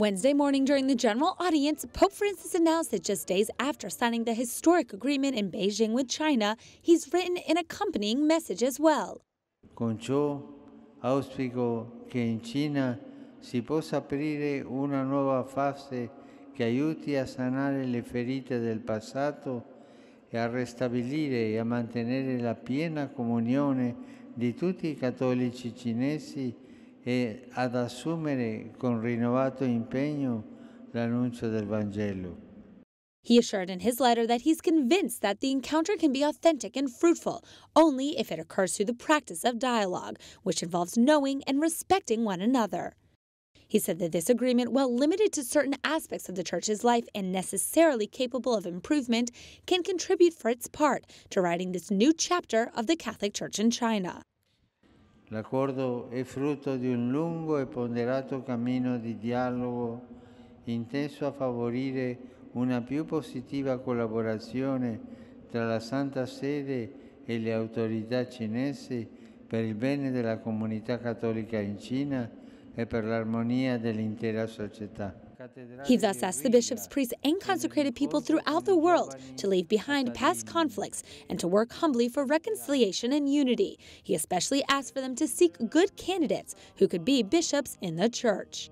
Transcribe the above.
Wednesday morning during the general audience, Pope Francis announced that just days after signing the historic agreement in Beijing with China, he's written an accompanying message as well. Con ciò auspico che in Cina si possa aprire una nuova fase che aiuti a sanare le ferite del passato e a restabilire e a mantenere la piena comunione di tutti i cattolici cinesi e ad assumere con rinnovato impegno l'annuncio del Vangelo. He assured in his letter that he's convinced that the encounter can be authentic and fruitful only if it occurs through the practice of dialogue, which involves knowing and respecting one another. He said that this agreement, while limited to certain aspects of the church's life and necessarily capable of improvement, can contribute for its part to writing this new chapter of the Catholic Church in China. L'accordo è frutto di un lungo e ponderato cammino di dialogo inteso a favorire una più positiva collaborazione tra la Santa Sede e le autorità cinesi per il bene della comunità cattolica in Cina e per l'armonia dell'intera società. He thus asked the bishops, priests, and consecrated people throughout the world to leave behind past conflicts and to work humbly for reconciliation and unity. He especially asked for them to seek good candidates who could be bishops in the church.